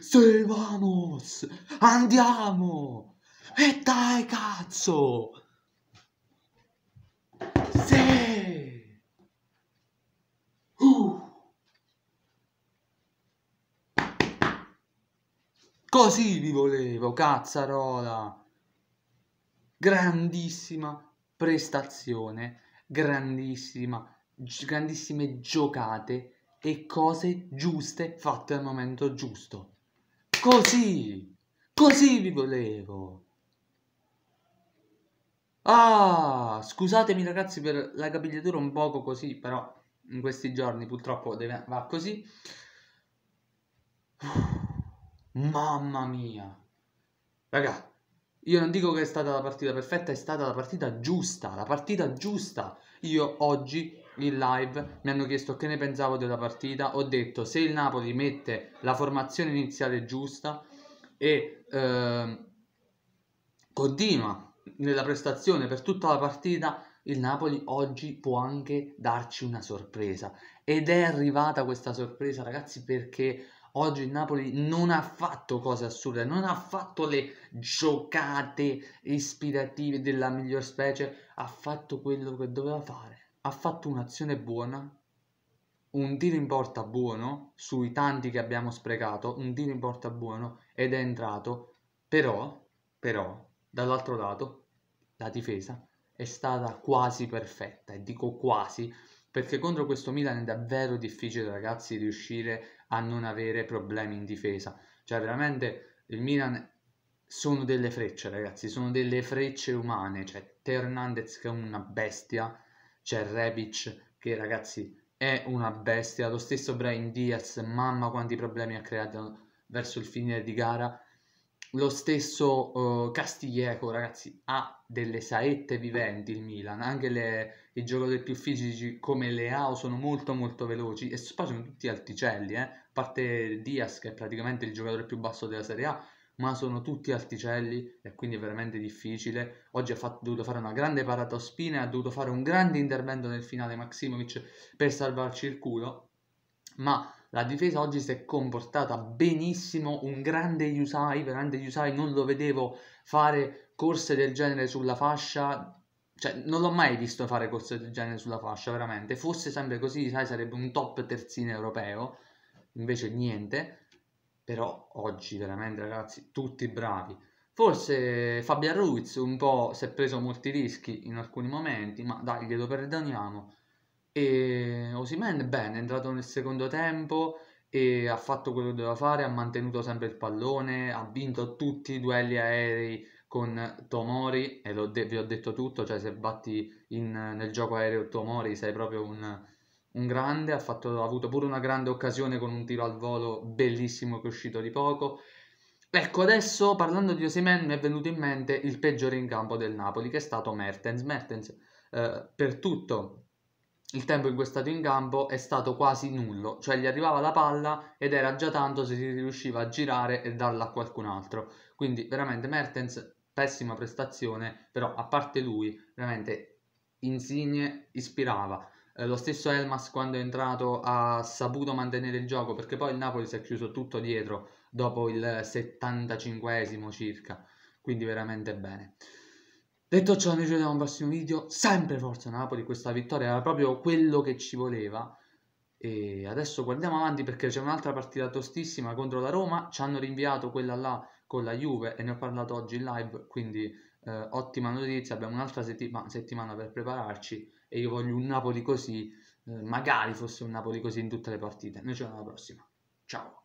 Sì, vamos! Andiamo! E dai, cazzo! Sì! Uh. Così vi volevo, cazzarola! Grandissima prestazione, grandissima, grandissime giocate e cose giuste fatte al momento giusto. Così, così vi volevo. Ah, scusatemi ragazzi per la capigliatura un poco così, però in questi giorni purtroppo deve, va così. Mamma mia. Raga, io non dico che è stata la partita perfetta, è stata la partita giusta, la partita giusta. Io oggi in live mi hanno chiesto che ne pensavo della partita. Ho detto se il Napoli mette la formazione iniziale giusta e eh, continua nella prestazione per tutta la partita, il Napoli oggi può anche darci una sorpresa. Ed è arrivata questa sorpresa, ragazzi, perché oggi il Napoli non ha fatto cose assurde, non ha fatto le giocate ispirative della miglior specie, ha fatto quello che doveva fare ha fatto un'azione buona, un tiro in porta buono sui tanti che abbiamo sprecato, un tiro in porta buono ed è entrato, però, però dall'altro lato la difesa è stata quasi perfetta e dico quasi perché contro questo Milan è davvero difficile ragazzi riuscire a non avere problemi in difesa, cioè veramente il Milan sono delle frecce ragazzi, sono delle frecce umane, cioè Hernandez che è una bestia c'è Rebic che ragazzi è una bestia, lo stesso Brian Diaz, mamma quanti problemi ha creato verso il finire di gara, lo stesso uh, eh, Castiglieco ragazzi ha delle saette viventi il Milan, anche le, i giocatori più fisici come Leao sono molto molto veloci e sono tutti alticelli, eh? a parte Diaz che è praticamente il giocatore più basso della Serie A, ma sono tutti alticelli e quindi è veramente difficile. Oggi ha fatto, dovuto fare una grande parata a spina, e ha dovuto fare un grande intervento nel finale Maximovic per salvarci il culo, ma la difesa oggi si è comportata benissimo, un grande Yusai, veramente Yusai non lo vedevo fare corse del genere sulla fascia, cioè non l'ho mai visto fare corse del genere sulla fascia, veramente. Fosse sempre così, Yusai sarebbe un top terzino europeo, invece niente però oggi veramente ragazzi tutti bravi. Forse Fabian Ruiz un po' si è preso molti rischi in alcuni momenti, ma dai, glielo perdoniamo. E Osimen, bene, è entrato nel secondo tempo e ha fatto quello che doveva fare, ha mantenuto sempre il pallone, ha vinto tutti i duelli aerei con Tomori, e de- vi ho detto tutto, cioè se batti in, nel gioco aereo Tomori sei proprio un, un grande, ha, fatto, ha, avuto pure una grande occasione con un tiro al volo bellissimo che è uscito di poco. Ecco, adesso parlando di Osimen mi è venuto in mente il peggiore in campo del Napoli, che è stato Mertens. Mertens eh, per tutto il tempo in cui è stato in campo è stato quasi nullo, cioè gli arrivava la palla ed era già tanto se si riusciva a girare e darla a qualcun altro. Quindi veramente Mertens, pessima prestazione, però a parte lui, veramente Insigne ispirava. Eh, lo stesso Elmas quando è entrato ha saputo mantenere il gioco perché poi il Napoli si è chiuso tutto dietro dopo il 75esimo circa, quindi veramente bene. Detto ciò, noi ci vediamo al prossimo video, sempre Forza Napoli, questa vittoria era proprio quello che ci voleva. E adesso guardiamo avanti perché c'è un'altra partita tostissima contro la Roma, ci hanno rinviato quella là con la Juve e ne ho parlato oggi in live, quindi eh, ottima notizia, abbiamo un'altra settima, settimana per prepararci e io voglio un Napoli così, eh, magari fosse un Napoli così in tutte le partite. Noi ci vediamo alla prossima. Ciao!